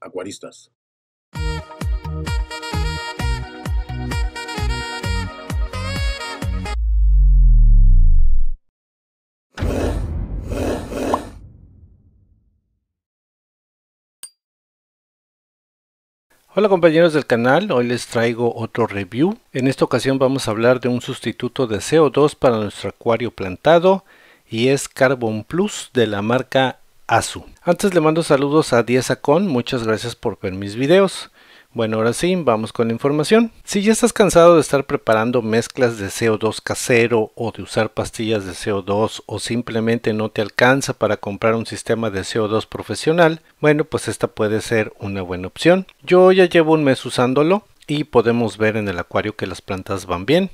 acuaristas. Hola compañeros del canal, hoy les traigo otro review. En esta ocasión vamos a hablar de un sustituto de CO2 para nuestro acuario plantado y es Carbon Plus de la marca antes le mando saludos a Diezacon, muchas gracias por ver mis videos. Bueno, ahora sí, vamos con la información. Si ya estás cansado de estar preparando mezclas de CO2 casero o de usar pastillas de CO2 o simplemente no te alcanza para comprar un sistema de CO2 profesional, bueno, pues esta puede ser una buena opción. Yo ya llevo un mes usándolo y podemos ver en el acuario que las plantas van bien.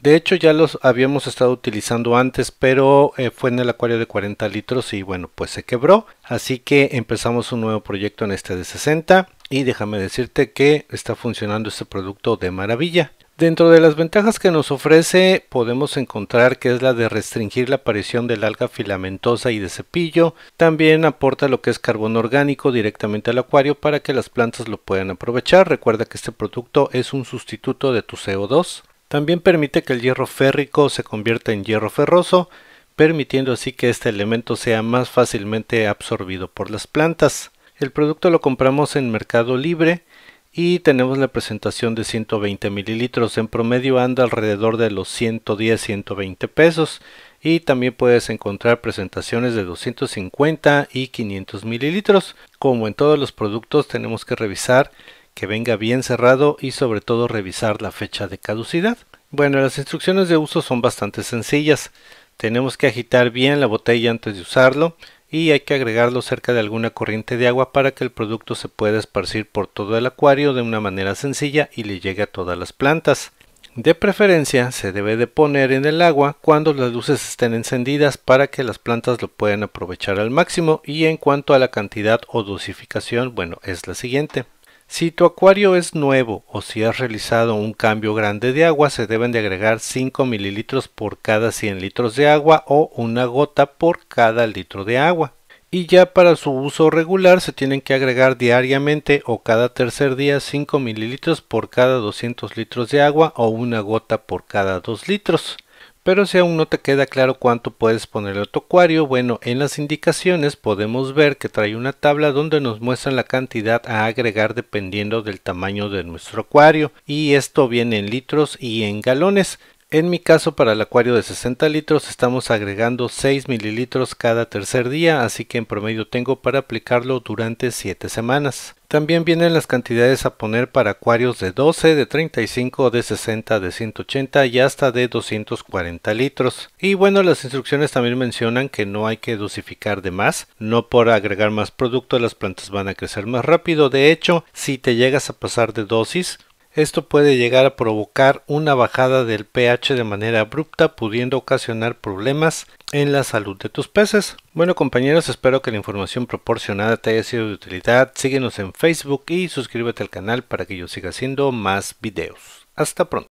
De hecho ya los habíamos estado utilizando antes, pero eh, fue en el acuario de 40 litros y bueno, pues se quebró. Así que empezamos un nuevo proyecto en este de 60 y déjame decirte que está funcionando este producto de maravilla. Dentro de las ventajas que nos ofrece podemos encontrar que es la de restringir la aparición del alga filamentosa y de cepillo. También aporta lo que es carbono orgánico directamente al acuario para que las plantas lo puedan aprovechar. Recuerda que este producto es un sustituto de tu CO2. También permite que el hierro férrico se convierta en hierro ferroso, permitiendo así que este elemento sea más fácilmente absorbido por las plantas. El producto lo compramos en Mercado Libre y tenemos la presentación de 120 mililitros. En promedio anda alrededor de los 110-120 pesos y también puedes encontrar presentaciones de 250 y 500 mililitros. Como en todos los productos tenemos que revisar que venga bien cerrado y sobre todo revisar la fecha de caducidad. Bueno, las instrucciones de uso son bastante sencillas. Tenemos que agitar bien la botella antes de usarlo y hay que agregarlo cerca de alguna corriente de agua para que el producto se pueda esparcir por todo el acuario de una manera sencilla y le llegue a todas las plantas. De preferencia se debe de poner en el agua cuando las luces estén encendidas para que las plantas lo puedan aprovechar al máximo y en cuanto a la cantidad o dosificación, bueno, es la siguiente. Si tu acuario es nuevo o si has realizado un cambio grande de agua, se deben de agregar 5 mililitros por cada 100 litros de agua o una gota por cada litro de agua. Y ya para su uso regular se tienen que agregar diariamente o cada tercer día 5 mililitros por cada 200 litros de agua o una gota por cada 2 litros. Pero si aún no te queda claro cuánto puedes ponerle a tu acuario, bueno, en las indicaciones podemos ver que trae una tabla donde nos muestran la cantidad a agregar dependiendo del tamaño de nuestro acuario y esto viene en litros y en galones. En mi caso para el acuario de 60 litros estamos agregando 6 mililitros cada tercer día, así que en promedio tengo para aplicarlo durante 7 semanas. También vienen las cantidades a poner para acuarios de 12, de 35, de 60, de 180 y hasta de 240 litros. Y bueno, las instrucciones también mencionan que no hay que dosificar de más, no por agregar más producto las plantas van a crecer más rápido, de hecho, si te llegas a pasar de dosis, esto puede llegar a provocar una bajada del pH de manera abrupta, pudiendo ocasionar problemas en la salud de tus peces. Bueno compañeros, espero que la información proporcionada te haya sido de utilidad. Síguenos en Facebook y suscríbete al canal para que yo siga haciendo más videos. Hasta pronto.